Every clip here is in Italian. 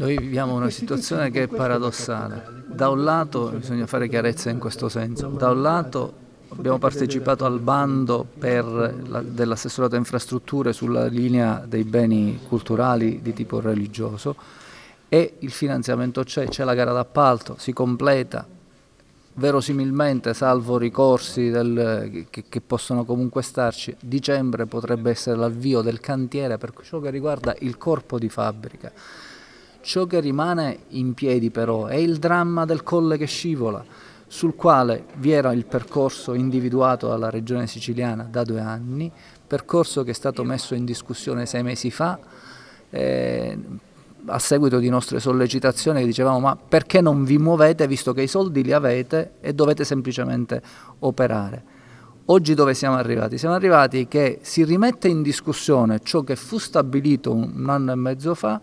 Noi viviamo una situazione che è paradossale. Da un lato bisogna fare chiarezza in questo senso, da un lato abbiamo partecipato al bando dell'assessorato infrastrutture sulla linea dei beni culturali di tipo religioso e il finanziamento c'è, c'è la gara d'appalto, si completa, verosimilmente, salvo ricorsi del, che, che, possono comunque starci, dicembre potrebbe essere l'avvio del cantiere per ciò che riguarda il corpo di fabbrica. Ciò che rimane in piedi però è il dramma del colle che scivola, sul quale vi era il percorso individuato dalla regione siciliana da due anni, percorso che è stato messo in discussione sei mesi fa, eh, a seguito di nostre sollecitazioni che dicevamo ma perché non vi muovete visto che i soldi li avete e dovete semplicemente operare. Oggi dove siamo arrivati? Siamo arrivati che si rimette in discussione ciò che fu stabilito un anno e mezzo fa,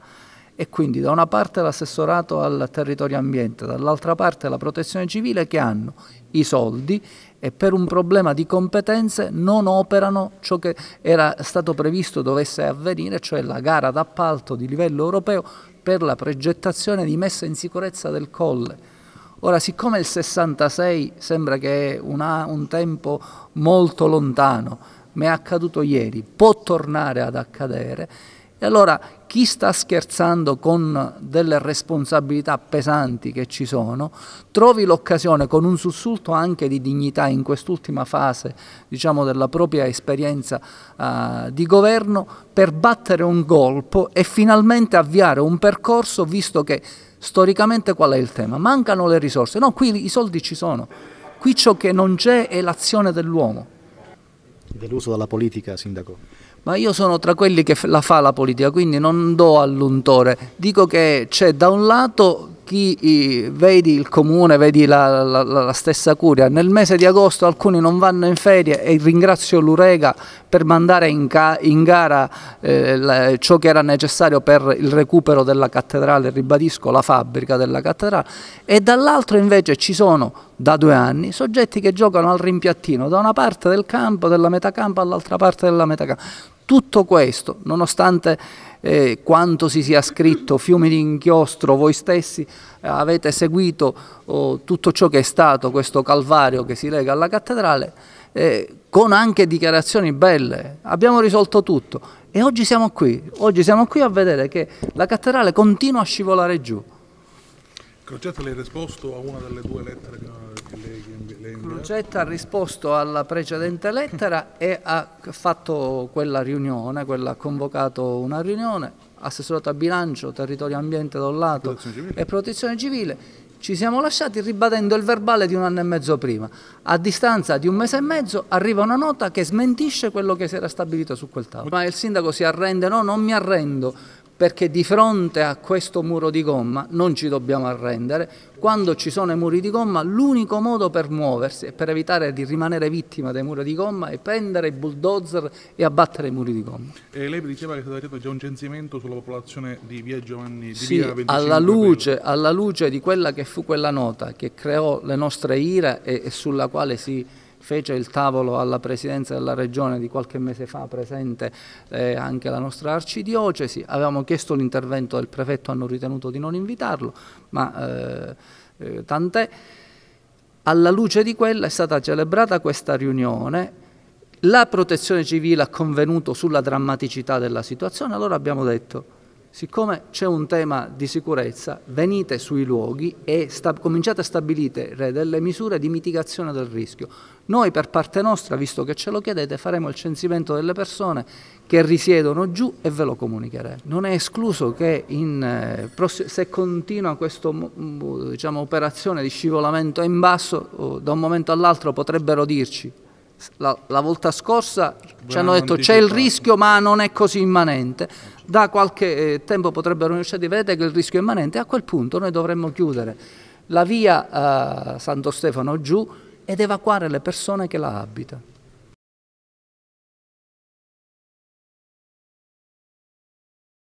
e quindi da una parte l'assessorato al territorio ambiente, dall'altra parte la protezione civile che hanno i soldi e per un problema di competenze non operano ciò che era stato previsto dovesse avvenire, cioè la gara d'appalto di livello europeo per la progettazione di messa in sicurezza del colle. Ora, siccome il 66 sembra che è una, un tempo molto lontano, mi è accaduto ieri, può tornare ad accadere, allora chi sta scherzando con delle responsabilità pesanti che ci sono, trovi l'occasione con un sussulto anche di dignità in quest'ultima fase diciamo, della propria esperienza uh, di governo per battere un colpo e finalmente avviare un percorso visto che storicamente qual è il tema? Mancano le risorse, no qui i soldi ci sono, qui ciò che non c'è è l'azione dell'uomo. Deluso dalla politica, Sindaco? ma io sono tra quelli che la fa la politica, quindi non do all'untore. Dico che c'è da un lato chi vedi il comune, vedi la, la, la, stessa curia, nel mese di agosto alcuni non vanno in ferie e ringrazio l'Urega per mandare in, ca, in gara eh, la, ciò che era necessario per il recupero della cattedrale, ribadisco la fabbrica della cattedrale, e dall'altro invece ci sono da due anni soggetti che giocano al rimpiattino da una parte del campo, della metà campo all'altra parte della metà campo tutto questo, nonostante eh, quanto si sia scritto, fiumi di inchiostro, voi stessi eh, avete seguito oh, tutto ciò che è stato questo calvario che si lega alla cattedrale, eh, con anche dichiarazioni belle, abbiamo risolto tutto e oggi siamo qui, oggi siamo qui a vedere che la cattedrale continua a scivolare giù. Crocetta, lei ha risposto a una delle due lettere che Crocetta ha risposto alla precedente lettera e ha fatto quella riunione, quella ha convocato una riunione, assessorato a bilancio, territorio ambiente da un lato protezione e protezione civile. Ci siamo lasciati ribadendo il verbale di un anno e mezzo prima. A distanza di un mese e mezzo arriva una nota che smentisce quello che si era stabilito su quel tavolo. Ma il sindaco si arrende, no, non mi arrendo perché di fronte a questo muro di gomma non ci dobbiamo arrendere. Quando ci sono i muri di gomma, l'unico modo per muoversi e per evitare di rimanere vittima dei muri di gomma è prendere i bulldozer e abbattere i muri di gomma. E lei diceva che è stato detto già un censimento sulla popolazione di Via Giovanni di sì, Via alla luce, alla luce, di quella che fu quella nota che creò le nostre ire e, e sulla quale si fece il tavolo alla presidenza della regione di qualche mese fa, presente eh, anche la nostra arcidiocesi, avevamo chiesto l'intervento del prefetto, hanno ritenuto di non invitarlo, ma eh, eh, tant'è. Alla luce di quella è stata celebrata questa riunione, la protezione civile ha convenuto sulla drammaticità della situazione, allora abbiamo detto siccome c'è un tema di sicurezza, venite sui luoghi e cominciate a stabilire delle misure di mitigazione del rischio. Noi per parte nostra, visto che ce lo chiedete, faremo il censimento delle persone che risiedono giù e ve lo comunicheremo. Non è escluso che in, eh, se continua questa diciamo, operazione di scivolamento in basso, oh, da un momento all'altro potrebbero dirci la, la volta scorsa Beh, ci hanno detto c'è il rischio ma non è così immanente, da qualche eh, tempo potrebbero riuscire a vedete che il rischio è immanente, a quel punto noi dovremmo chiudere la via eh, Santo Stefano giù ed evacuare le persone che la abitano.